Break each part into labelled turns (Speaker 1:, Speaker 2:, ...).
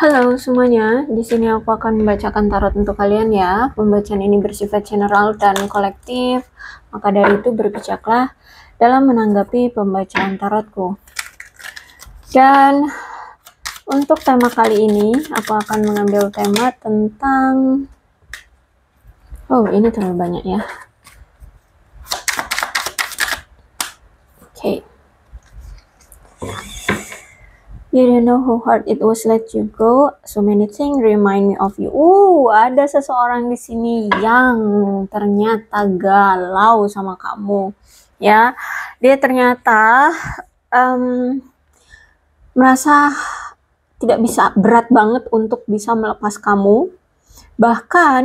Speaker 1: Halo semuanya, di sini aku akan membacakan tarot untuk kalian ya. Pembacaan ini bersifat general dan kolektif, maka dari itu berbijaklah dalam menanggapi pembacaan tarotku. Dan untuk tema kali ini, aku akan mengambil tema tentang... Oh, ini terlalu banyak ya. Oke. Okay. You don't know how hard it was let you go. So many things remind me of you. Uh, ada seseorang di sini yang ternyata galau sama kamu. Ya, dia ternyata um, merasa tidak bisa berat banget untuk bisa melepas kamu. Bahkan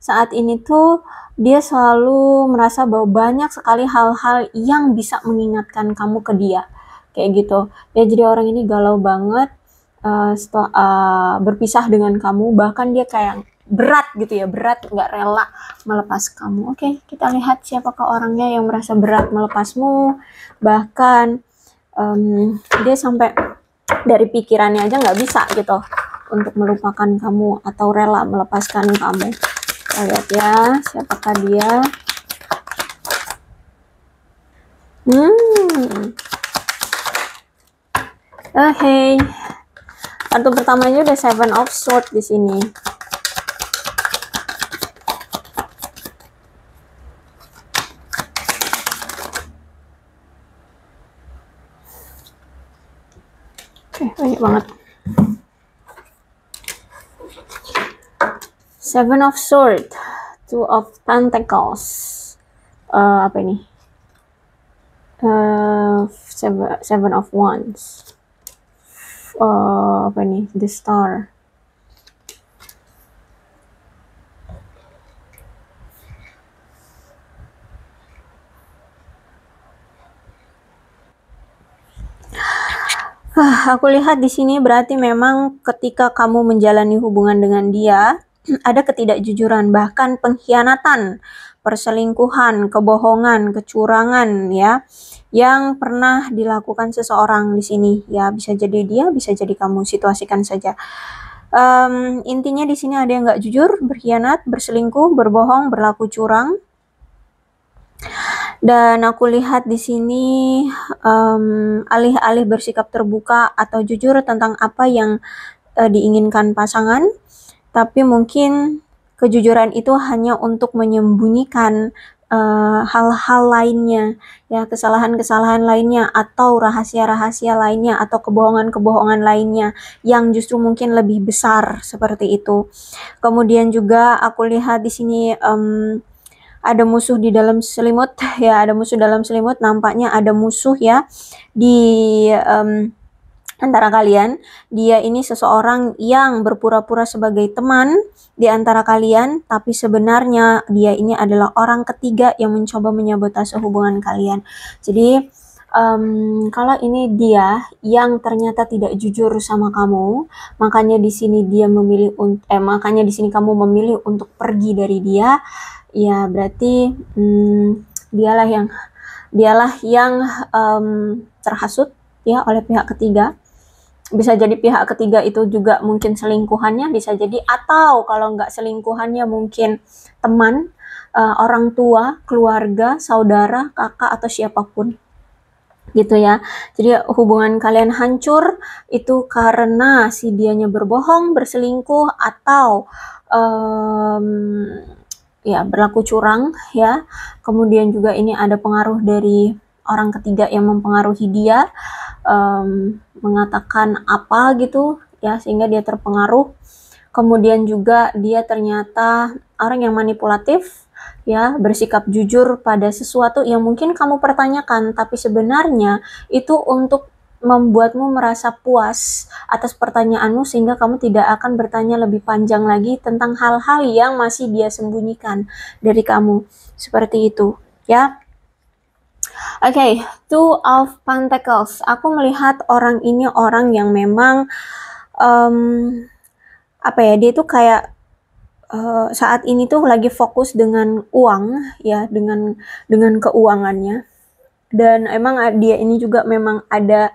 Speaker 1: saat ini tuh dia selalu merasa bahwa banyak sekali hal-hal yang bisa mengingatkan kamu ke dia kayak gitu ya jadi orang ini galau banget uh, setelah uh, berpisah dengan kamu bahkan dia kayak berat gitu ya berat nggak rela melepas kamu oke okay, kita lihat siapakah orangnya yang merasa berat melepasmu bahkan um, dia sampai dari pikirannya aja nggak bisa gitu untuk melupakan kamu atau rela melepaskan kamu kita lihat ya siapakah dia hmm Oke. Oh, okay. Kartu pertamanya udah Seven of Swords di sini. Oke, eh, okay, banyak banget. Seven of Sword, Two of Pentacles. Uh, apa ini? Uh, seven, seven of Wands uh, apa nih the star ah, Aku lihat di sini berarti memang ketika kamu menjalani hubungan dengan dia, ada ketidakjujuran, bahkan pengkhianatan, perselingkuhan, kebohongan, kecurangan ya yang pernah dilakukan seseorang di sini ya bisa jadi dia bisa jadi kamu situasikan saja um, intinya di sini ada yang nggak jujur berkhianat berselingkuh berbohong berlaku curang dan aku lihat di sini um, alih-alih bersikap terbuka atau jujur tentang apa yang uh, diinginkan pasangan tapi mungkin kejujuran itu hanya untuk menyembunyikan eh, hal-hal uh, lainnya, ya kesalahan-kesalahan lainnya atau rahasia-rahasia lainnya atau kebohongan-kebohongan lainnya yang justru mungkin lebih besar seperti itu. Kemudian juga aku lihat di sini um, ada musuh di dalam selimut, ya ada musuh dalam selimut. Nampaknya ada musuh ya di um, antara kalian. Dia ini seseorang yang berpura-pura sebagai teman di antara kalian, tapi sebenarnya dia ini adalah orang ketiga yang mencoba menyabotase hubungan kalian. Jadi, um, kalau ini dia yang ternyata tidak jujur sama kamu, makanya di sini dia memilih eh makanya di sini kamu memilih untuk pergi dari dia, ya berarti hmm, dialah yang dialah yang um, terhasut ya oleh pihak ketiga bisa jadi pihak ketiga itu juga mungkin selingkuhannya bisa jadi atau kalau nggak selingkuhannya mungkin teman uh, orang tua keluarga saudara kakak atau siapapun gitu ya. Jadi hubungan kalian hancur itu karena si dianya berbohong, berselingkuh atau um, ya berlaku curang ya. Kemudian juga ini ada pengaruh dari orang ketiga yang mempengaruhi dia um, mengatakan apa gitu ya sehingga dia terpengaruh kemudian juga dia ternyata orang yang manipulatif ya bersikap jujur pada sesuatu yang mungkin kamu pertanyakan tapi sebenarnya itu untuk membuatmu merasa puas atas pertanyaanmu sehingga kamu tidak akan bertanya lebih panjang lagi tentang hal-hal yang masih dia sembunyikan dari kamu seperti itu ya Oke, okay, Two of Pentacles. Aku melihat orang ini orang yang memang um, apa ya? Dia tuh kayak uh, saat ini tuh lagi fokus dengan uang ya, dengan dengan keuangannya. Dan emang dia ini juga memang ada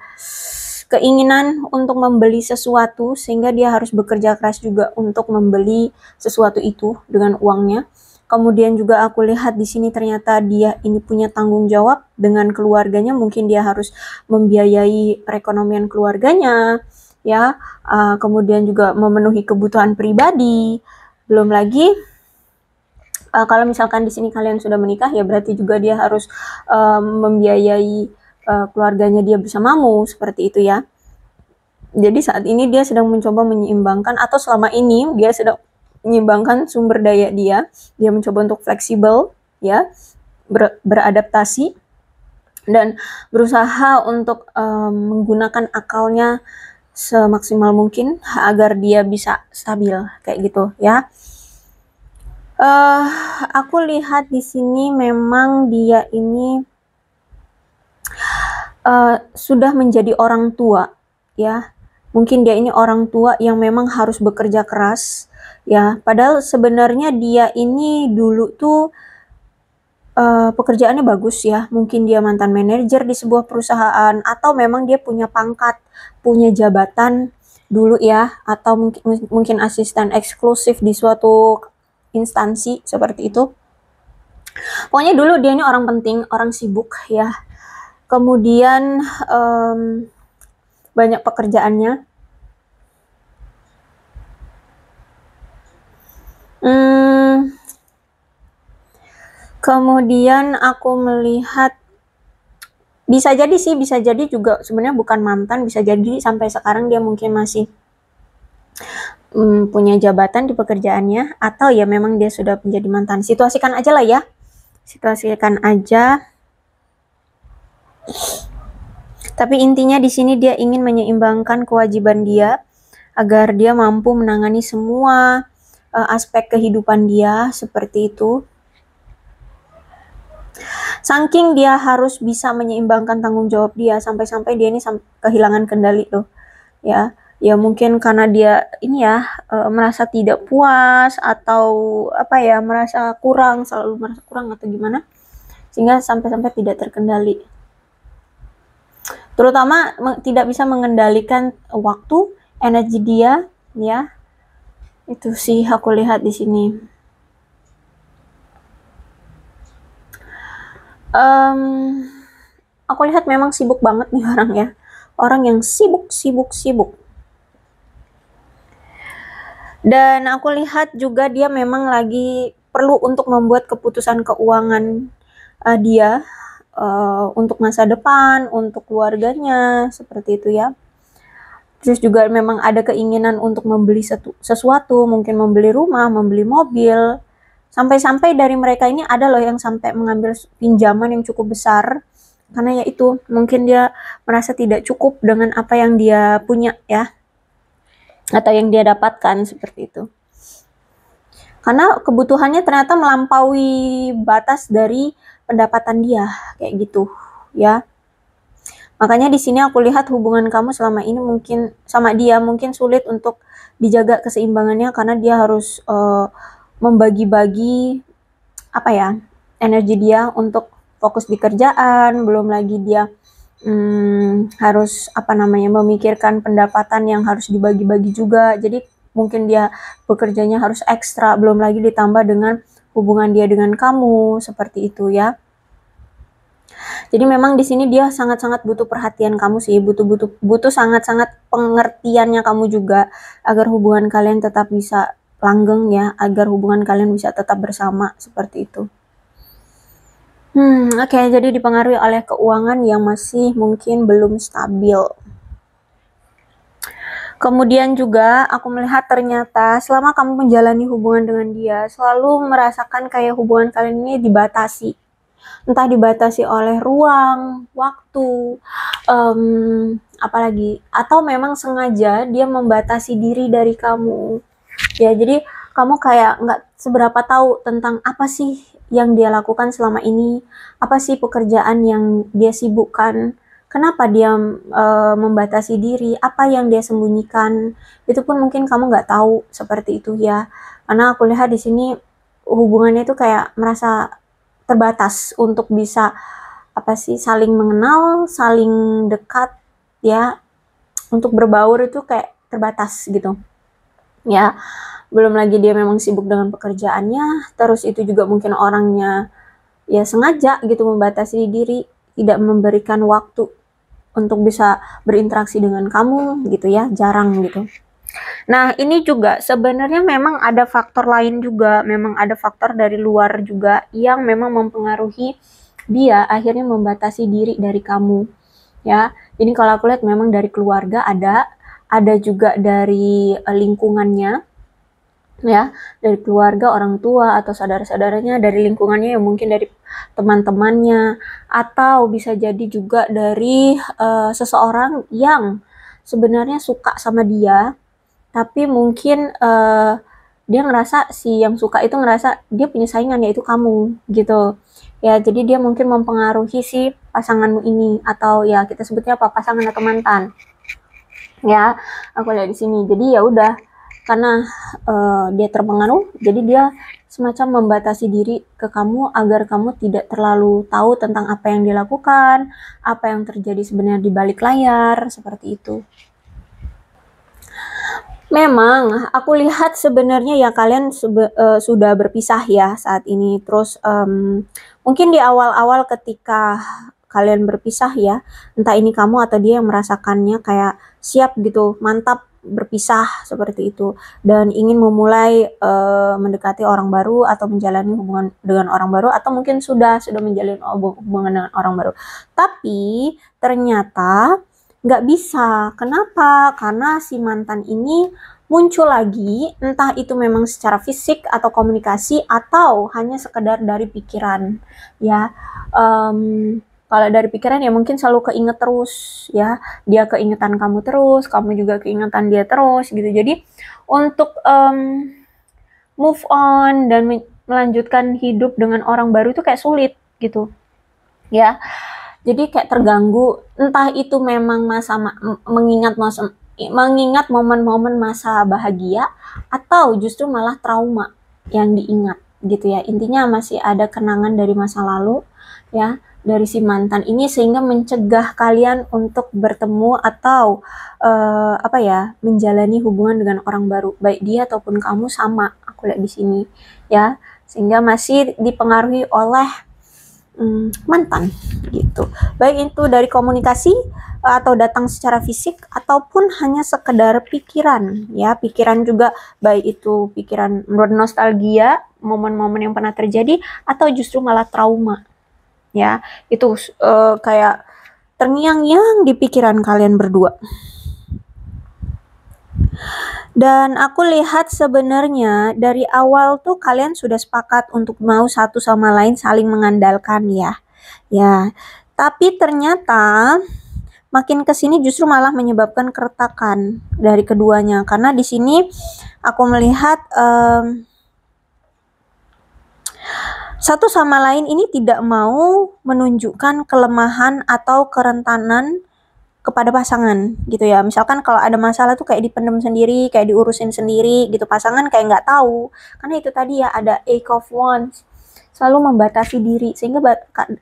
Speaker 1: keinginan untuk membeli sesuatu sehingga dia harus bekerja keras juga untuk membeli sesuatu itu dengan uangnya Kemudian juga aku lihat di sini ternyata dia ini punya tanggung jawab dengan keluarganya, mungkin dia harus membiayai perekonomian keluarganya, ya. Uh, kemudian juga memenuhi kebutuhan pribadi. Belum lagi uh, kalau misalkan di sini kalian sudah menikah ya berarti juga dia harus uh, membiayai uh, keluarganya dia bersamamu seperti itu ya. Jadi saat ini dia sedang mencoba menyeimbangkan atau selama ini dia sedang menyeimbangkan sumber daya dia, dia mencoba untuk fleksibel, ya, ber, beradaptasi dan berusaha untuk um, menggunakan akalnya semaksimal mungkin agar dia bisa stabil kayak gitu ya. Uh, aku lihat di sini memang dia ini uh, sudah menjadi orang tua ya mungkin dia ini orang tua yang memang harus bekerja keras ya padahal sebenarnya dia ini dulu tuh uh, pekerjaannya bagus ya mungkin dia mantan manajer di sebuah perusahaan atau memang dia punya pangkat punya jabatan dulu ya atau mungkin mungkin asisten eksklusif di suatu instansi seperti itu pokoknya dulu dia ini orang penting orang sibuk ya kemudian um, banyak pekerjaannya? Hmm, kemudian aku melihat bisa jadi sih, bisa jadi juga sebenarnya bukan mantan, bisa jadi sampai sekarang dia mungkin masih hmm, punya jabatan di pekerjaannya atau ya memang dia sudah menjadi mantan. Situasikan aja lah ya. Situasikan aja. Tapi intinya di sini dia ingin menyeimbangkan kewajiban dia agar dia mampu menangani semua uh, aspek kehidupan dia seperti itu. Saking dia harus bisa menyeimbangkan tanggung jawab dia sampai-sampai dia ini kehilangan kendali loh. Ya, ya mungkin karena dia ini ya uh, merasa tidak puas atau apa ya merasa kurang selalu merasa kurang atau gimana sehingga sampai-sampai tidak terkendali terutama tidak bisa mengendalikan waktu, energi dia, ya. Itu sih aku lihat di sini. Um, aku lihat memang sibuk banget nih orang ya. Orang yang sibuk, sibuk, sibuk. Dan aku lihat juga dia memang lagi perlu untuk membuat keputusan keuangan uh, dia Eh, untuk masa depan, untuk keluarganya, seperti itu ya. Terus juga memang ada keinginan untuk membeli setu, sesuatu, mungkin membeli rumah, membeli mobil. Sampai-sampai dari mereka ini ada loh yang sampai mengambil pinjaman yang cukup besar. Karena ya itu, mungkin dia merasa tidak cukup dengan apa yang dia punya ya. Atau yang dia dapatkan, seperti itu. Karena kebutuhannya ternyata melampaui batas dari pendapatan dia kayak gitu ya makanya di sini aku lihat hubungan kamu selama ini mungkin sama dia mungkin sulit untuk dijaga keseimbangannya karena dia harus uh, membagi-bagi apa ya energi dia untuk fokus di kerjaan belum lagi dia hmm, harus apa namanya memikirkan pendapatan yang harus dibagi-bagi juga jadi mungkin dia bekerjanya harus ekstra belum lagi ditambah dengan hubungan dia dengan kamu, seperti itu ya. Jadi memang di sini dia sangat-sangat butuh perhatian kamu sih, butuh-butuh butuh sangat-sangat butuh, butuh pengertiannya kamu juga agar hubungan kalian tetap bisa langgeng ya, agar hubungan kalian bisa tetap bersama seperti itu. Hmm, oke, okay, jadi dipengaruhi oleh keuangan yang masih mungkin belum stabil. Kemudian juga aku melihat ternyata selama kamu menjalani hubungan dengan dia, selalu merasakan kayak hubungan kalian ini dibatasi. Entah dibatasi oleh ruang, waktu, um, apalagi atau memang sengaja dia membatasi diri dari kamu. Ya, jadi kamu kayak nggak seberapa tahu tentang apa sih yang dia lakukan selama ini, apa sih pekerjaan yang dia sibukkan kenapa dia e, membatasi diri, apa yang dia sembunyikan. Itu pun mungkin kamu nggak tahu seperti itu ya. Karena aku lihat di sini hubungannya itu kayak merasa terbatas untuk bisa apa sih saling mengenal, saling dekat ya. Untuk berbaur itu kayak terbatas gitu. Ya, belum lagi dia memang sibuk dengan pekerjaannya, terus itu juga mungkin orangnya ya sengaja gitu membatasi diri tidak memberikan waktu untuk bisa berinteraksi dengan kamu gitu ya, jarang gitu. Nah, ini juga sebenarnya memang ada faktor lain juga, memang ada faktor dari luar juga yang memang mempengaruhi dia akhirnya membatasi diri dari kamu. Ya. Ini kalau aku lihat memang dari keluarga ada, ada juga dari eh, lingkungannya ya dari keluarga orang tua atau saudara-saudaranya dari lingkungannya yang mungkin dari teman-temannya atau bisa jadi juga dari uh, seseorang yang sebenarnya suka sama dia tapi mungkin uh, dia ngerasa si yang suka itu ngerasa dia punya saingan yaitu kamu gitu ya jadi dia mungkin mempengaruhi si pasanganmu ini atau ya kita sebutnya apa pasangan atau mantan ya aku lihat di sini jadi ya udah karena uh, dia terpengaruh jadi dia semacam membatasi diri ke kamu agar kamu tidak terlalu tahu tentang apa yang dilakukan apa yang terjadi sebenarnya di balik layar seperti itu Memang, aku lihat sebenarnya ya kalian sebe, uh, sudah berpisah ya saat ini. Terus um, mungkin di awal-awal ketika kalian berpisah ya, entah ini kamu atau dia yang merasakannya kayak siap gitu, mantap berpisah seperti itu dan ingin memulai uh, mendekati orang baru atau menjalani hubungan dengan orang baru atau mungkin sudah sudah menjalin hubungan dengan orang baru tapi ternyata nggak bisa kenapa karena si mantan ini muncul lagi entah itu memang secara fisik atau komunikasi atau hanya sekedar dari pikiran ya um, kalau dari pikiran ya mungkin selalu keinget terus ya dia keingetan kamu terus kamu juga keingetan dia terus gitu jadi untuk um, move on dan melanjutkan hidup dengan orang baru itu kayak sulit gitu ya jadi kayak terganggu entah itu memang masa ma mengingat masa mengingat momen-momen masa bahagia atau justru malah trauma yang diingat gitu ya intinya masih ada kenangan dari masa lalu ya dari si mantan ini sehingga mencegah kalian untuk bertemu atau uh, apa ya menjalani hubungan dengan orang baru baik dia ataupun kamu sama aku lihat di sini ya sehingga masih dipengaruhi oleh um, mantan gitu baik itu dari komunikasi eh, atau datang secara fisik ataupun hanya sekedar pikiran ya pikiran juga baik itu pikiran menurut nostalgia momen-momen yang pernah terjadi atau justru malah trauma ya itu uh, kayak terngiang-ngiang di pikiran kalian berdua dan aku lihat sebenarnya dari awal tuh kalian sudah sepakat untuk mau satu sama lain saling mengandalkan ya. Ya. Tapi ternyata makin ke sini justru malah menyebabkan keretakan dari keduanya karena di sini aku melihat um, satu sama lain ini tidak mau menunjukkan kelemahan atau kerentanan kepada pasangan gitu ya misalkan kalau ada masalah tuh kayak dipendam sendiri kayak diurusin sendiri gitu pasangan kayak nggak tahu karena itu tadi ya ada ache of wands selalu membatasi diri sehingga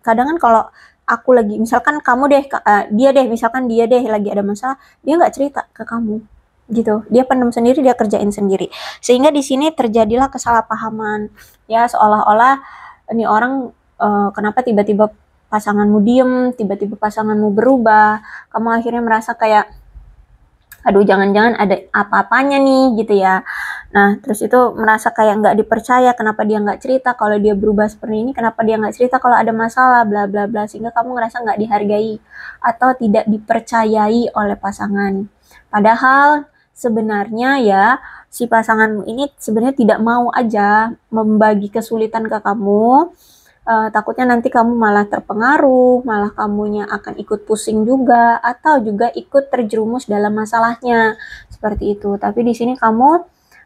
Speaker 1: kadang kan kalau aku lagi misalkan kamu deh eh, dia deh misalkan dia deh lagi ada masalah dia nggak cerita ke kamu gitu dia pendam sendiri dia kerjain sendiri sehingga di sini terjadilah kesalahpahaman ya seolah-olah ini orang uh, kenapa tiba-tiba pasanganmu diem, tiba-tiba pasanganmu berubah, kamu akhirnya merasa kayak aduh jangan-jangan ada apa-apanya nih gitu ya. Nah terus itu merasa kayak nggak dipercaya, kenapa dia nggak cerita kalau dia berubah seperti ini, kenapa dia nggak cerita kalau ada masalah, bla bla bla sehingga kamu ngerasa nggak dihargai atau tidak dipercayai oleh pasangan. Padahal sebenarnya ya si pasangan ini sebenarnya tidak mau aja membagi kesulitan ke kamu. Uh, takutnya nanti kamu malah terpengaruh, malah kamunya akan ikut pusing juga, atau juga ikut terjerumus dalam masalahnya seperti itu. Tapi di sini kamu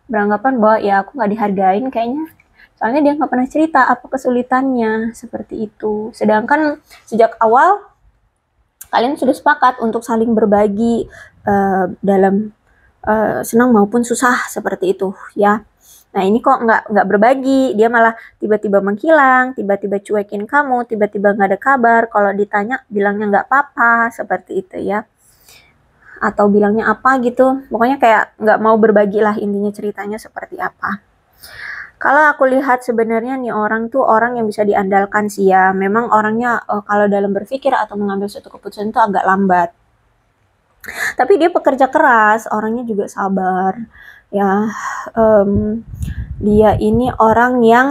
Speaker 1: beranggapan bahwa ya aku nggak dihargain kayaknya soalnya dia nggak pernah cerita apa kesulitannya seperti itu sedangkan sejak awal kalian sudah sepakat untuk saling berbagi uh, dalam Eh, senang maupun susah seperti itu ya. Nah ini kok nggak nggak berbagi, dia malah tiba-tiba menghilang, tiba-tiba cuekin kamu, tiba-tiba nggak ada kabar. Kalau ditanya bilangnya nggak apa-apa seperti itu ya, atau bilangnya apa gitu. Pokoknya kayak nggak mau berbagi lah intinya ceritanya seperti apa. Kalau aku lihat sebenarnya nih orang tuh orang yang bisa diandalkan sih ya. Memang orangnya oh, kalau dalam berpikir atau mengambil suatu keputusan itu agak lambat tapi dia pekerja keras orangnya juga sabar ya um, dia ini orang yang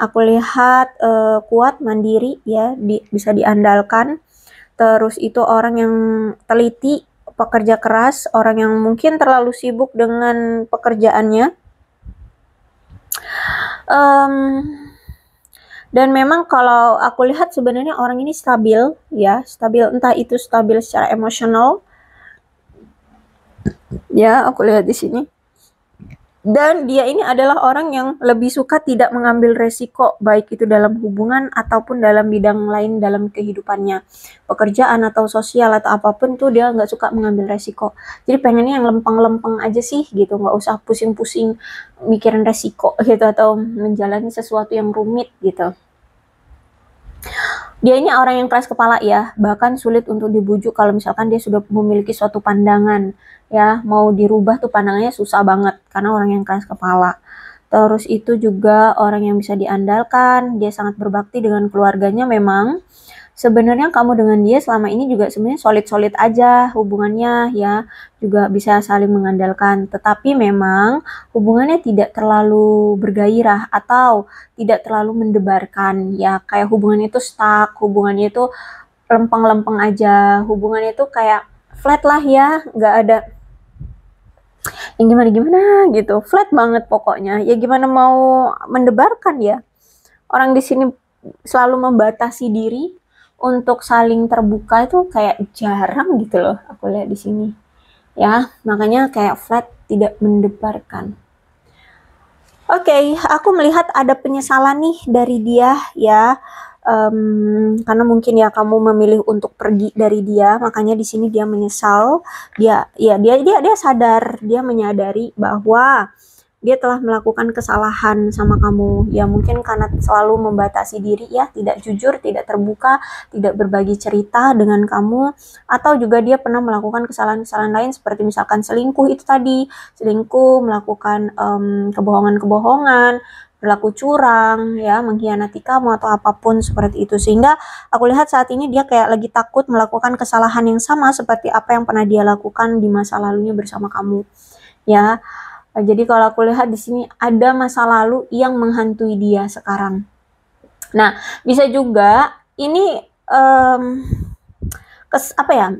Speaker 1: aku lihat uh, kuat mandiri ya di, bisa diandalkan terus itu orang yang teliti pekerja keras orang yang mungkin terlalu sibuk dengan pekerjaannya um, dan memang kalau aku lihat sebenarnya orang ini stabil ya stabil entah itu stabil secara emosional Ya, aku lihat di sini. Dan dia ini adalah orang yang lebih suka tidak mengambil resiko, baik itu dalam hubungan ataupun dalam bidang lain dalam kehidupannya. Pekerjaan atau sosial atau apapun tuh dia nggak suka mengambil resiko. Jadi pengennya yang lempeng-lempeng aja sih gitu, nggak usah pusing-pusing mikirin resiko gitu atau menjalani sesuatu yang rumit gitu. Dia ini orang yang keras kepala ya, bahkan sulit untuk dibujuk kalau misalkan dia sudah memiliki suatu pandangan ya, mau dirubah tuh pandangannya susah banget karena orang yang keras kepala. Terus itu juga orang yang bisa diandalkan, dia sangat berbakti dengan keluarganya memang, sebenarnya kamu dengan dia selama ini juga sebenarnya solid-solid aja hubungannya ya juga bisa saling mengandalkan tetapi memang hubungannya tidak terlalu bergairah atau tidak terlalu mendebarkan ya kayak hubungannya itu stuck hubungannya itu lempeng-lempeng aja hubungannya itu kayak flat lah ya nggak ada yang gimana gimana gitu flat banget pokoknya ya gimana mau mendebarkan ya orang di sini selalu membatasi diri untuk saling terbuka itu kayak jarang gitu loh aku lihat di sini ya makanya kayak flat tidak mendebarkan oke okay, aku melihat ada penyesalan nih dari dia ya um, karena mungkin ya kamu memilih untuk pergi dari dia makanya di sini dia menyesal dia ya dia dia dia sadar dia menyadari bahwa dia telah melakukan kesalahan sama kamu ya mungkin karena selalu membatasi diri ya tidak jujur tidak terbuka tidak berbagi cerita dengan kamu atau juga dia pernah melakukan kesalahan-kesalahan lain seperti misalkan selingkuh itu tadi selingkuh melakukan um, kebohongan-kebohongan berlaku curang ya mengkhianati kamu atau apapun seperti itu sehingga aku lihat saat ini dia kayak lagi takut melakukan kesalahan yang sama seperti apa yang pernah dia lakukan di masa lalunya bersama kamu ya Nah, jadi kalau aku lihat di sini ada masa lalu yang menghantui dia sekarang. Nah, bisa juga ini um, kes, apa ya?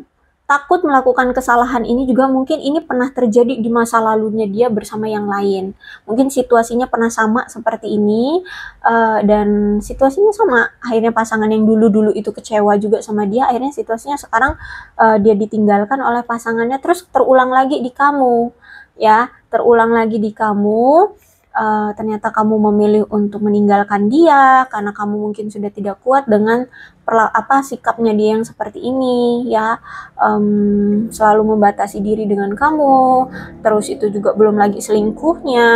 Speaker 1: Takut melakukan kesalahan ini juga mungkin ini pernah terjadi di masa lalunya dia bersama yang lain. Mungkin situasinya pernah sama seperti ini uh, dan situasinya sama. Akhirnya pasangan yang dulu-dulu itu kecewa juga sama dia. Akhirnya situasinya sekarang uh, dia ditinggalkan oleh pasangannya terus terulang lagi di kamu ya terulang lagi di kamu uh, ternyata kamu memilih untuk meninggalkan dia karena kamu mungkin sudah tidak kuat dengan perla apa sikapnya dia yang seperti ini ya um, selalu membatasi diri dengan kamu terus itu juga belum lagi selingkuhnya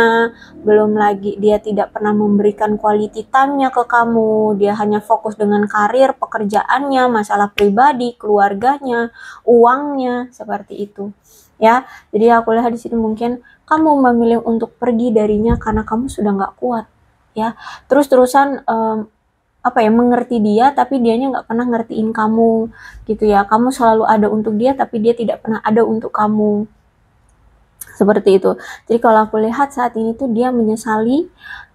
Speaker 1: belum lagi dia tidak pernah memberikan quality ke kamu dia hanya fokus dengan karir pekerjaannya masalah pribadi keluarganya uangnya seperti itu ya. Jadi aku ya, lihat di sini mungkin kamu memilih untuk pergi darinya karena kamu sudah nggak kuat, ya. Terus-terusan um, apa ya mengerti dia tapi dianya nggak pernah ngertiin kamu gitu ya kamu selalu ada untuk dia tapi dia tidak pernah ada untuk kamu seperti itu. Jadi kalau aku lihat saat ini tuh dia menyesali,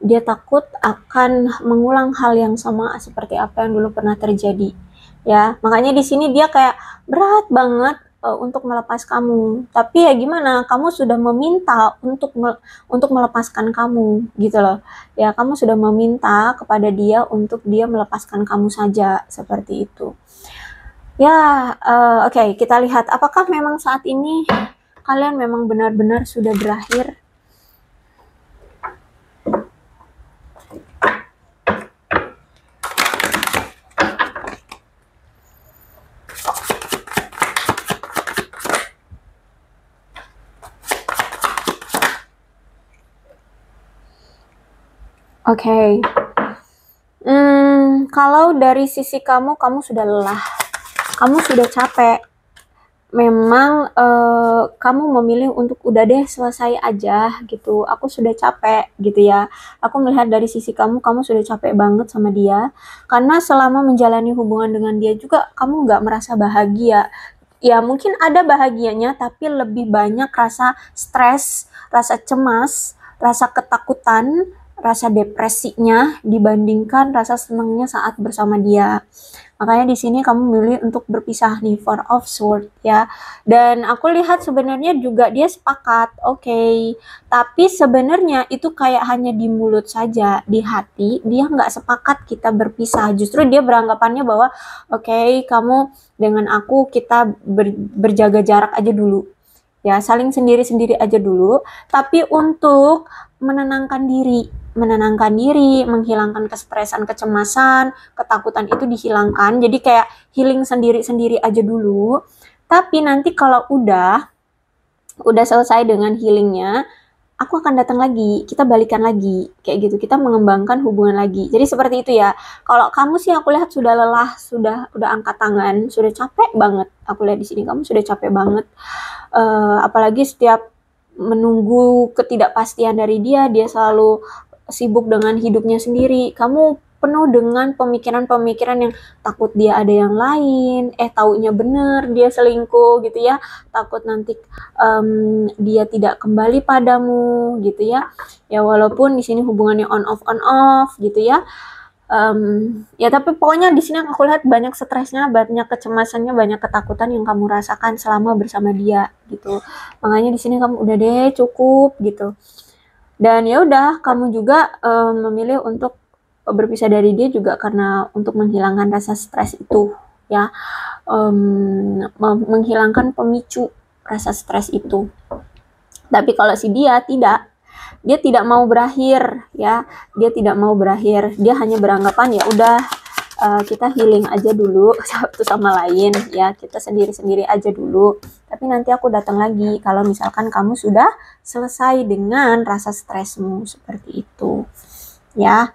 Speaker 1: dia takut akan mengulang hal yang sama seperti apa yang dulu pernah terjadi. Ya, makanya di sini dia kayak berat banget uh, untuk melepas kamu. Tapi ya gimana? Kamu sudah meminta untuk me untuk melepaskan kamu gitu loh. Ya, kamu sudah meminta kepada dia untuk dia melepaskan kamu saja seperti itu. Ya, uh, oke, okay, kita lihat apakah memang saat ini kalian memang benar-benar sudah berakhir Oke. Okay. Hmm, kalau dari sisi kamu, kamu sudah lelah. Kamu sudah capek. Memang uh, kamu memilih untuk udah deh selesai aja gitu. Aku sudah capek gitu ya. Aku melihat dari sisi kamu, kamu sudah capek banget sama dia. Karena selama menjalani hubungan dengan dia juga, kamu nggak merasa bahagia ya mungkin ada bahagianya tapi lebih banyak rasa stres, rasa cemas, rasa ketakutan rasa depresinya dibandingkan rasa senangnya saat bersama dia. Makanya di sini kamu milih untuk berpisah nih for of Sword ya. Dan aku lihat sebenarnya juga dia sepakat, oke. Okay. Tapi sebenarnya itu kayak hanya di mulut saja, di hati dia nggak sepakat kita berpisah. Justru dia beranggapannya bahwa oke okay, kamu dengan aku kita ber, berjaga jarak aja dulu ya saling sendiri-sendiri aja dulu tapi untuk menenangkan diri menenangkan diri menghilangkan kesepresan kecemasan ketakutan itu dihilangkan jadi kayak healing sendiri-sendiri aja dulu tapi nanti kalau udah udah selesai dengan healingnya aku akan datang lagi, kita balikan lagi, kayak gitu. Kita mengembangkan hubungan lagi. Jadi seperti itu ya. Kalau kamu sih aku lihat sudah lelah, sudah udah angkat tangan, sudah capek banget. Aku lihat di sini kamu sudah capek banget. Uh, apalagi setiap menunggu ketidakpastian dari dia, dia selalu sibuk dengan hidupnya sendiri. Kamu penuh dengan pemikiran-pemikiran yang takut dia ada yang lain, eh taunya bener dia selingkuh gitu ya, takut nanti um, dia tidak kembali padamu gitu ya. Ya walaupun di sini hubungannya on off on off gitu ya. Um, ya tapi pokoknya di sini aku lihat banyak stresnya, banyak kecemasannya, banyak ketakutan yang kamu rasakan selama bersama dia gitu. Makanya di sini kamu udah deh cukup gitu. Dan ya udah kamu juga um, memilih untuk berpisah dari dia juga karena untuk menghilangkan rasa stres itu ya um, menghilangkan pemicu rasa stres itu tapi kalau si dia tidak dia tidak mau berakhir ya dia tidak mau berakhir dia hanya beranggapan ya udah uh, kita healing aja dulu satu sama lain ya kita sendiri sendiri aja dulu tapi nanti aku datang lagi kalau misalkan kamu sudah selesai dengan rasa stresmu seperti itu ya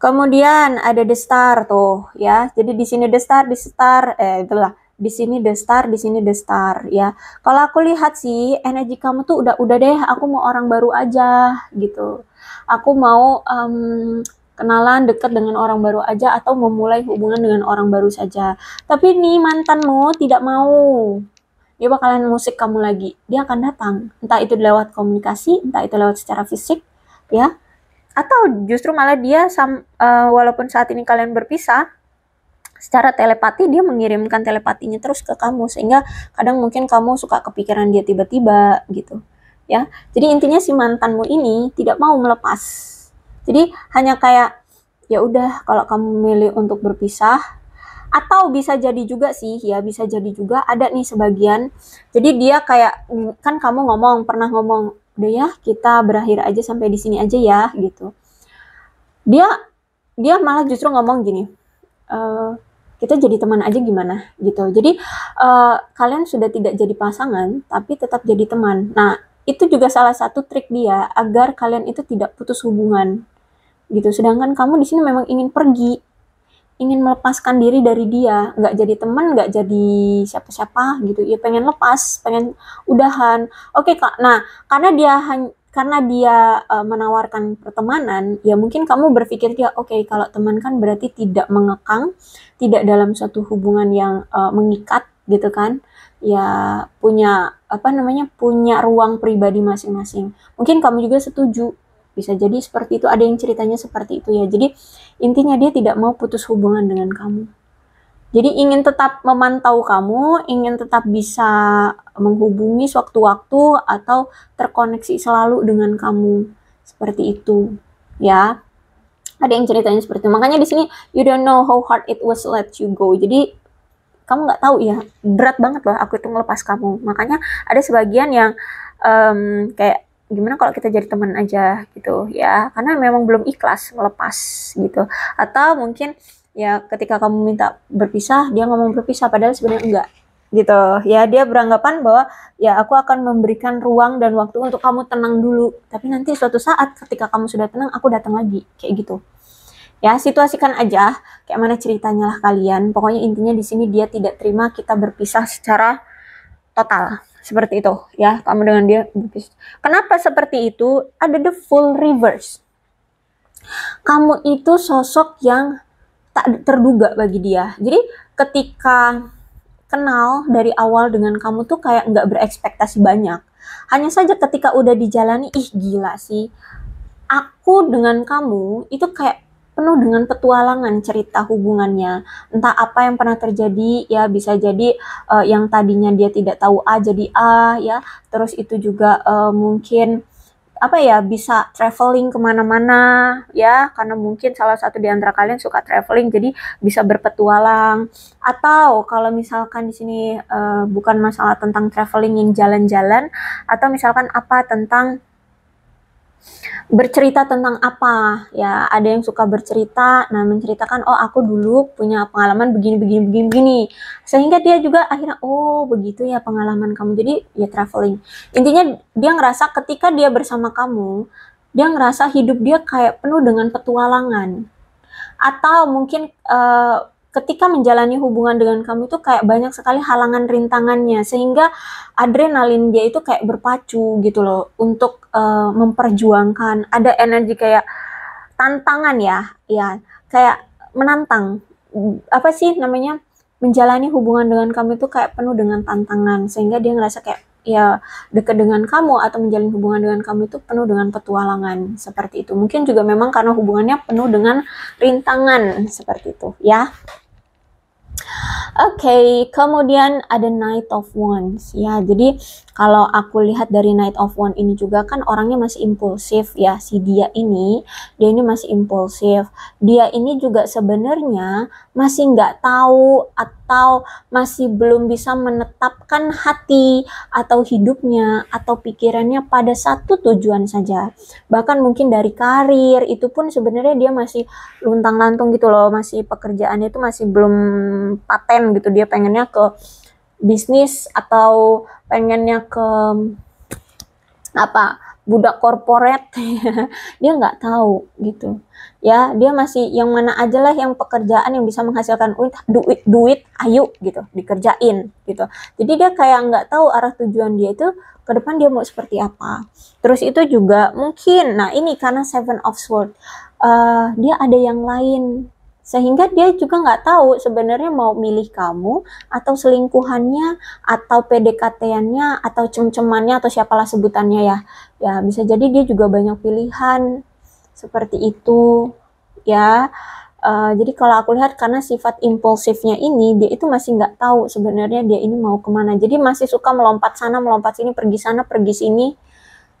Speaker 1: Kemudian ada the star tuh ya. Jadi di sini the star, di star eh itulah. Di sini the star, di sini the star ya. Kalau aku lihat sih energi kamu tuh udah udah deh aku mau orang baru aja gitu. Aku mau um, kenalan dekat dengan orang baru aja atau memulai hubungan dengan orang baru saja. Tapi nih mantanmu tidak mau. Dia bakalan musik kamu lagi. Dia akan datang. Entah itu lewat komunikasi, entah itu lewat secara fisik, ya atau justru malah dia sam, uh, walaupun saat ini kalian berpisah secara telepati dia mengirimkan telepatinya terus ke kamu sehingga kadang mungkin kamu suka kepikiran dia tiba-tiba gitu ya jadi intinya si mantanmu ini tidak mau melepas jadi hanya kayak ya udah kalau kamu milih untuk berpisah atau bisa jadi juga sih ya bisa jadi juga ada nih sebagian jadi dia kayak hmm, kan kamu ngomong pernah ngomong udah ya kita berakhir aja sampai di sini aja ya gitu dia dia malah justru ngomong gini e, kita jadi teman aja gimana gitu jadi e, kalian sudah tidak jadi pasangan tapi tetap jadi teman nah itu juga salah satu trik dia agar kalian itu tidak putus hubungan gitu sedangkan kamu di sini memang ingin pergi ingin melepaskan diri dari dia nggak jadi temen nggak jadi siapa-siapa gitu ya pengen lepas pengen udahan oke kak nah karena dia karena dia uh, menawarkan pertemanan ya mungkin kamu berpikir dia oke okay, kalau teman kan berarti tidak mengekang tidak dalam suatu hubungan yang uh, mengikat gitu kan ya punya apa namanya punya ruang pribadi masing-masing mungkin kamu juga setuju bisa jadi seperti itu ada yang ceritanya seperti itu ya jadi intinya dia tidak mau putus hubungan dengan kamu jadi ingin tetap memantau kamu, ingin tetap bisa menghubungi sewaktu-waktu atau terkoneksi selalu dengan kamu. Seperti itu, ya. Ada yang ceritanya seperti itu. Makanya di sini you don't know how hard it was let you go. Jadi kamu nggak tahu ya, berat banget loh aku itu melepas kamu. Makanya ada sebagian yang um, kayak gimana kalau kita jadi teman aja gitu ya karena memang belum ikhlas melepas gitu atau mungkin ya ketika kamu minta berpisah dia ngomong berpisah padahal sebenarnya enggak gitu ya dia beranggapan bahwa ya aku akan memberikan ruang dan waktu untuk kamu tenang dulu tapi nanti suatu saat ketika kamu sudah tenang aku datang lagi kayak gitu ya situasikan aja kayak mana ceritanya lah kalian pokoknya intinya di sini dia tidak terima kita berpisah secara total seperti itu ya, kamu dengan dia Kenapa seperti itu? Ada the full reverse. Kamu itu sosok yang tak terduga bagi dia. Jadi ketika kenal dari awal dengan kamu tuh kayak nggak berekspektasi banyak. Hanya saja ketika udah dijalani, ih gila sih. Aku dengan kamu itu kayak penuh dengan petualangan cerita hubungannya. Entah apa yang pernah terjadi, ya bisa jadi uh, yang tadinya dia tidak tahu A jadi A, ya. Terus itu juga uh, mungkin apa ya bisa traveling kemana-mana ya karena mungkin salah satu di antara kalian suka traveling jadi bisa berpetualang atau kalau misalkan di sini uh, bukan masalah tentang traveling yang jalan-jalan atau misalkan apa tentang bercerita tentang apa ya ada yang suka bercerita nah menceritakan oh aku dulu punya pengalaman begini begini begini begini sehingga dia juga akhirnya oh begitu ya pengalaman kamu jadi ya traveling intinya dia ngerasa ketika dia bersama kamu dia ngerasa hidup dia kayak penuh dengan petualangan atau mungkin uh, ketika menjalani hubungan dengan kamu itu kayak banyak sekali halangan rintangannya sehingga adrenalin dia itu kayak berpacu gitu loh untuk uh, memperjuangkan ada energi kayak tantangan ya ya kayak menantang apa sih namanya menjalani hubungan dengan kamu itu kayak penuh dengan tantangan sehingga dia ngerasa kayak ya dekat dengan kamu atau menjalin hubungan dengan kamu itu penuh dengan petualangan seperti itu. Mungkin juga memang karena hubungannya penuh dengan rintangan seperti itu, ya. Oke, okay, kemudian ada night of Wands. Ya, jadi kalau aku lihat dari Night of One ini juga kan orangnya masih impulsif ya si dia ini dia ini masih impulsif dia ini juga sebenarnya masih nggak tahu atau masih belum bisa menetapkan hati atau hidupnya atau pikirannya pada satu tujuan saja bahkan mungkin dari karir itu pun sebenarnya dia masih luntang lantung gitu loh masih pekerjaannya itu masih belum paten gitu dia pengennya ke bisnis atau pengennya ke apa budak korporat dia nggak tahu gitu ya dia masih yang mana aja lah yang pekerjaan yang bisa menghasilkan duit duit, duit ayo gitu dikerjain gitu jadi dia kayak nggak tahu arah tujuan dia itu ke depan dia mau seperti apa terus itu juga mungkin nah ini karena seven of sword uh, eh, dia ada yang lain sehingga dia juga nggak tahu sebenarnya mau milih kamu atau selingkuhannya atau PDKT-annya atau cem-cemannya atau siapalah sebutannya ya ya bisa jadi dia juga banyak pilihan seperti itu ya uh, jadi kalau aku lihat karena sifat impulsifnya ini dia itu masih nggak tahu sebenarnya dia ini mau kemana jadi masih suka melompat sana melompat sini pergi sana pergi sini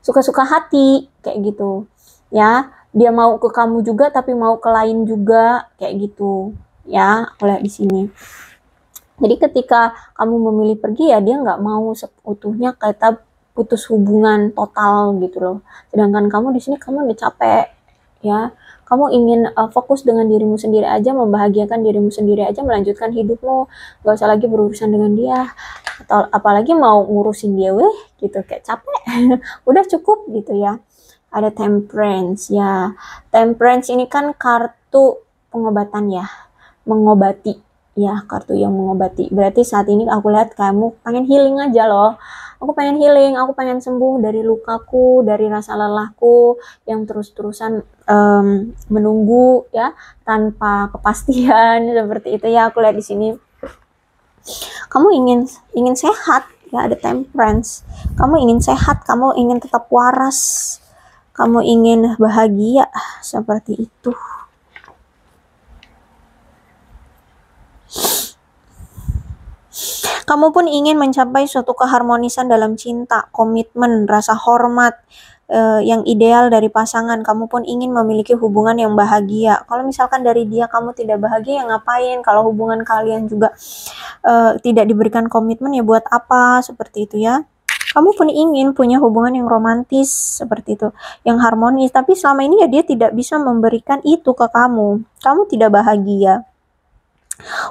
Speaker 1: suka-suka hati kayak gitu ya dia mau ke kamu juga tapi mau ke lain juga kayak gitu ya oleh di sini jadi ketika kamu memilih pergi ya dia nggak mau seutuhnya kita putus hubungan total gitu loh sedangkan kamu di sini kamu udah capek ya kamu ingin uh, fokus dengan dirimu sendiri aja membahagiakan dirimu sendiri aja melanjutkan hidupmu gak usah lagi berurusan dengan dia atau apalagi mau ngurusin dia weh gitu kayak capek udah cukup gitu ya ada temperance ya temperance ini kan kartu pengobatan ya mengobati ya kartu yang mengobati berarti saat ini aku lihat kamu pengen healing aja loh aku pengen healing aku pengen sembuh dari lukaku dari rasa lelahku yang terus-terusan um, menunggu ya tanpa kepastian seperti itu ya aku lihat di sini kamu ingin ingin sehat ya ada temperance kamu ingin sehat kamu ingin tetap waras kamu ingin bahagia seperti itu. Kamu pun ingin mencapai suatu keharmonisan dalam cinta, komitmen, rasa hormat eh, yang ideal dari pasangan. Kamu pun ingin memiliki hubungan yang bahagia. Kalau misalkan dari dia kamu tidak bahagia, ya ngapain? Kalau hubungan kalian juga eh, tidak diberikan komitmen, ya buat apa? Seperti itu ya kamu pun ingin punya hubungan yang romantis seperti itu, yang harmonis, tapi selama ini ya dia tidak bisa memberikan itu ke kamu. Kamu tidak bahagia.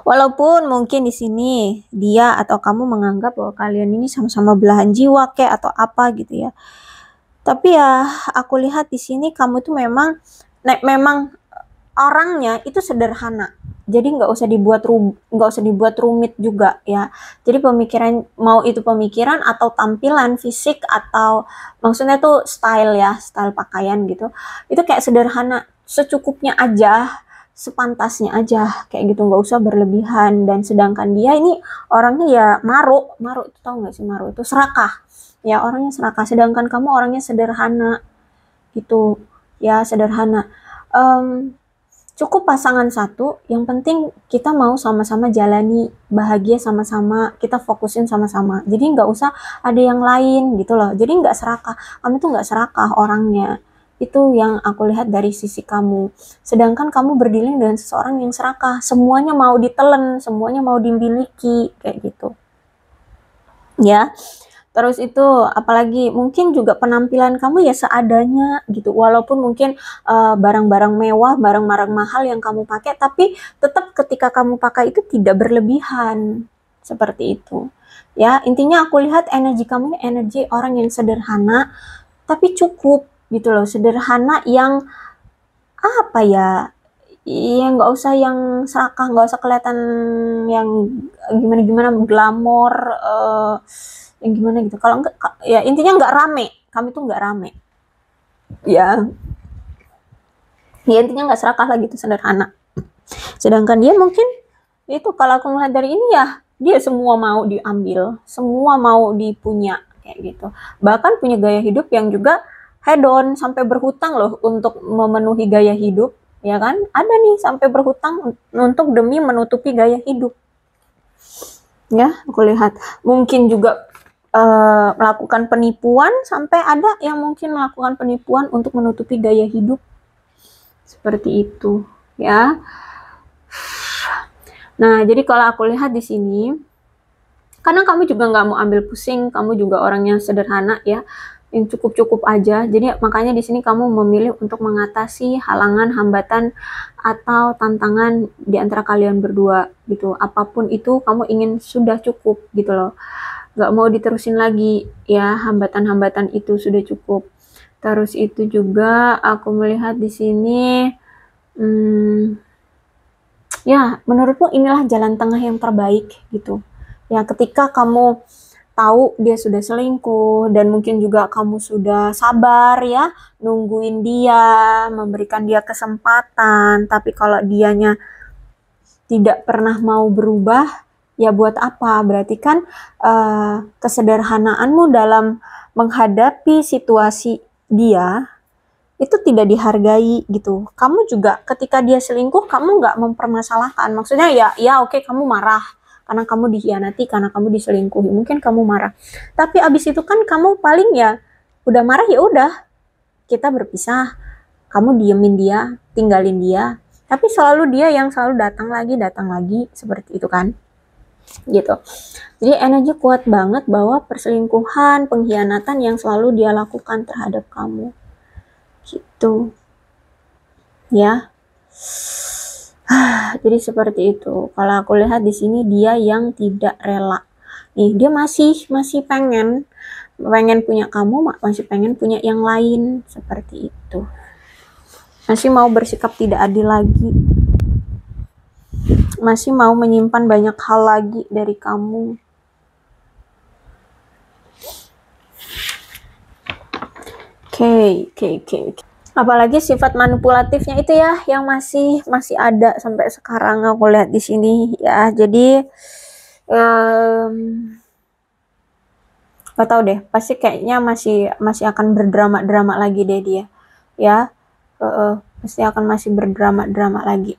Speaker 1: Walaupun mungkin di sini dia atau kamu menganggap bahwa kalian ini sama-sama belahan jiwa kayak atau apa gitu ya. Tapi ya aku lihat di sini kamu tuh memang nek memang orangnya itu sederhana jadi nggak usah dibuat nggak usah dibuat rumit juga ya jadi pemikiran mau itu pemikiran atau tampilan fisik atau maksudnya tuh style ya style pakaian gitu itu kayak sederhana secukupnya aja sepantasnya aja kayak gitu nggak usah berlebihan dan sedangkan dia ini orangnya ya maruk, maruk itu tau nggak sih maruk itu serakah ya orangnya serakah sedangkan kamu orangnya sederhana gitu ya sederhana um, cukup pasangan satu yang penting kita mau sama-sama jalani bahagia sama-sama kita fokusin sama-sama jadi nggak usah ada yang lain gitu loh jadi nggak serakah kamu tuh nggak serakah orangnya itu yang aku lihat dari sisi kamu sedangkan kamu berdiling dengan seseorang yang serakah semuanya mau ditelen semuanya mau dimiliki kayak gitu ya terus itu apalagi mungkin juga penampilan kamu ya seadanya gitu walaupun mungkin eh, barang-barang uh, mewah barang-barang mahal yang kamu pakai tapi tetap ketika kamu pakai itu tidak berlebihan seperti itu ya intinya aku lihat energi kamu ini energi orang yang sederhana tapi cukup gitu loh sederhana yang apa ya yang nggak usah yang serakah nggak usah kelihatan yang gimana gimana glamor uh, yang gimana gitu kalau enggak ya intinya nggak rame kami tuh nggak rame ya ya intinya nggak serakah lagi itu sederhana sedangkan dia mungkin ya itu kalau aku melihat dari ini ya dia semua mau diambil semua mau dipunya kayak gitu bahkan punya gaya hidup yang juga hedon sampai berhutang loh untuk memenuhi gaya hidup ya kan ada nih sampai berhutang untuk demi menutupi gaya hidup ya aku lihat mungkin juga uh, melakukan penipuan sampai ada yang mungkin melakukan penipuan untuk menutupi gaya hidup seperti itu ya nah jadi kalau aku lihat di sini karena kamu juga nggak mau ambil pusing kamu juga orangnya sederhana ya yang cukup-cukup aja. Jadi makanya di sini kamu memilih untuk mengatasi halangan, hambatan atau tantangan di antara kalian berdua gitu. Apapun itu kamu ingin sudah cukup gitu loh nggak mau diterusin lagi ya hambatan-hambatan itu sudah cukup terus itu juga aku melihat di sini hmm, ya menurutmu inilah jalan tengah yang terbaik gitu ya ketika kamu tahu dia sudah selingkuh dan mungkin juga kamu sudah sabar ya nungguin dia memberikan dia kesempatan tapi kalau dianya tidak pernah mau berubah ya buat apa? Berarti kan uh, kesederhanaanmu dalam menghadapi situasi dia itu tidak dihargai gitu. Kamu juga ketika dia selingkuh kamu nggak mempermasalahkan. Maksudnya ya ya oke okay, kamu marah karena kamu dikhianati, karena kamu diselingkuhi. Mungkin kamu marah. Tapi abis itu kan kamu paling ya udah marah ya udah kita berpisah. Kamu diemin dia, tinggalin dia. Tapi selalu dia yang selalu datang lagi, datang lagi seperti itu kan gitu. Jadi energi kuat banget bahwa perselingkuhan, pengkhianatan yang selalu dia lakukan terhadap kamu. Gitu. Ya. Jadi seperti itu. Kalau aku lihat di sini dia yang tidak rela. Nih, dia masih masih pengen pengen punya kamu, masih pengen punya yang lain seperti itu. Masih mau bersikap tidak adil lagi masih mau menyimpan banyak hal lagi dari kamu. Oke, okay, oke, okay, oke. Okay. Apalagi sifat manipulatifnya itu ya yang masih masih ada sampai sekarang aku lihat di sini ya. Jadi um, gak tau deh, pasti kayaknya masih masih akan berdrama-drama lagi deh dia. Ya. Uh, uh, pasti akan masih berdrama-drama lagi.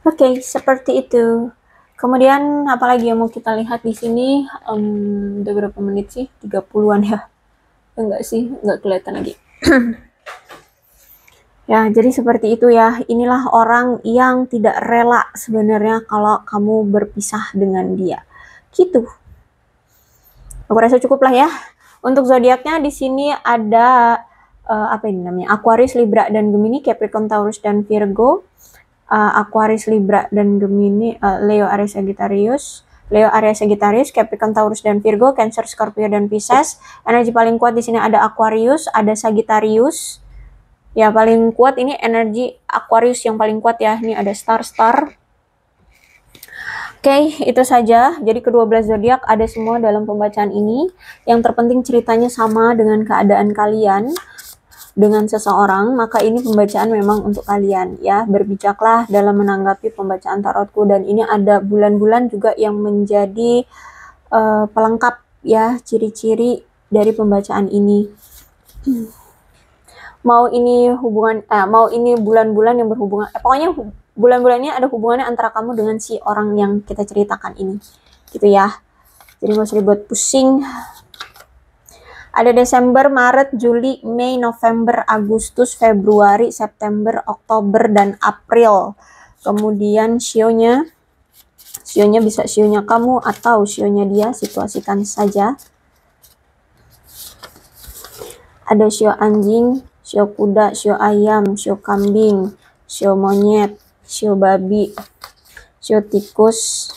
Speaker 1: Oke, okay, seperti itu. Kemudian apalagi yang mau kita lihat di sini um, udah berapa menit sih? 30-an ya. Enggak sih, enggak kelihatan lagi. ya, jadi seperti itu ya. Inilah orang yang tidak rela sebenarnya kalau kamu berpisah dengan dia. Gitu. Aku rasa cukup lah ya. Untuk zodiaknya di sini ada uh, apa ini namanya? Aquarius, Libra dan Gemini, Capricorn, Taurus dan Virgo uh, Aquarius, Libra, dan Gemini, uh, Leo, Aries, Sagittarius, Leo, Aries, Sagittarius, Capricorn, Taurus, dan Virgo, Cancer, Scorpio, dan Pisces. Energi paling kuat di sini ada Aquarius, ada Sagittarius. Ya, paling kuat ini energi Aquarius yang paling kuat ya. Ini ada star-star. Oke, okay, itu saja. Jadi kedua belas zodiak ada semua dalam pembacaan ini. Yang terpenting ceritanya sama dengan keadaan kalian dengan seseorang, maka ini pembacaan memang untuk kalian ya. Berbijaklah dalam menanggapi pembacaan tarotku dan ini ada bulan-bulan juga yang menjadi uh, pelengkap ya ciri-ciri dari pembacaan ini. mau ini hubungan eh, mau ini bulan-bulan yang berhubungan eh, pokoknya bulan-bulannya ada hubungannya antara kamu dengan si orang yang kita ceritakan ini. Gitu ya. Jadi gak usah pusing. Ada Desember, Maret, Juli, Mei, November, Agustus, Februari, September, Oktober, dan April. Kemudian sionya, sionya bisa sionya kamu atau sionya dia, situasikan saja. Ada sio anjing, sio kuda, sio ayam, sio kambing, sio monyet, sio babi, sio tikus,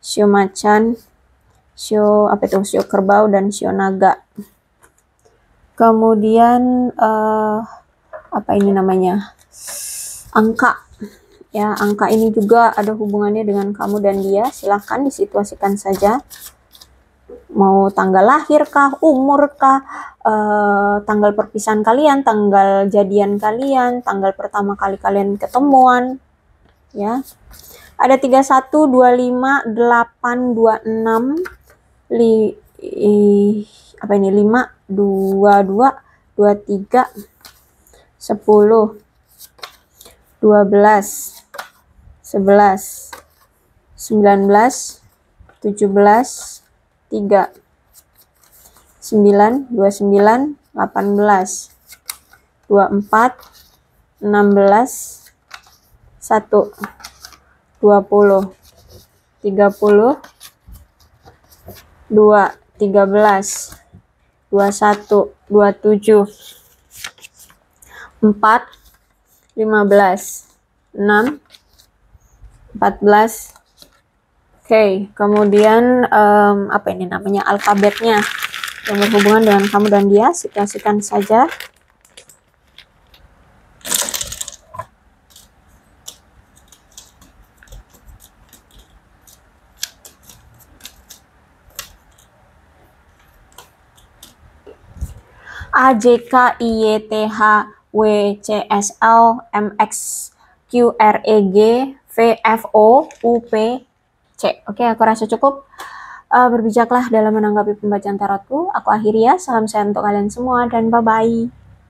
Speaker 1: sio macan, sio apa itu, sio kerbau, dan sio naga kemudian uh, apa ini namanya angka ya angka ini juga ada hubungannya dengan kamu dan dia silahkan disituasikan saja mau tanggal lahir kah umur kah uh, tanggal perpisahan kalian tanggal jadian kalian tanggal pertama kali kalian ketemuan ya ada 31 25 8 26 li, i, apa ini 5 dua dua dua tiga sepuluh dua belas sebelas sembilan belas tujuh belas tiga sembilan dua sembilan delapan belas dua empat enam belas satu dua puluh tiga puluh dua tiga belas 21, 27, 4, 15, 6, 14. Oke, okay. kemudian um, apa ini namanya alfabetnya yang berhubungan dengan kamu dan dia, situasikan saja. Oke. A J K I Y e T H W C S L M X Q R E G V F O U P C. Oke, aku rasa cukup. Uh, berbijaklah dalam menanggapi pembacaan tarotku. Aku akhiri ya. Salam sehat untuk kalian semua dan bye-bye.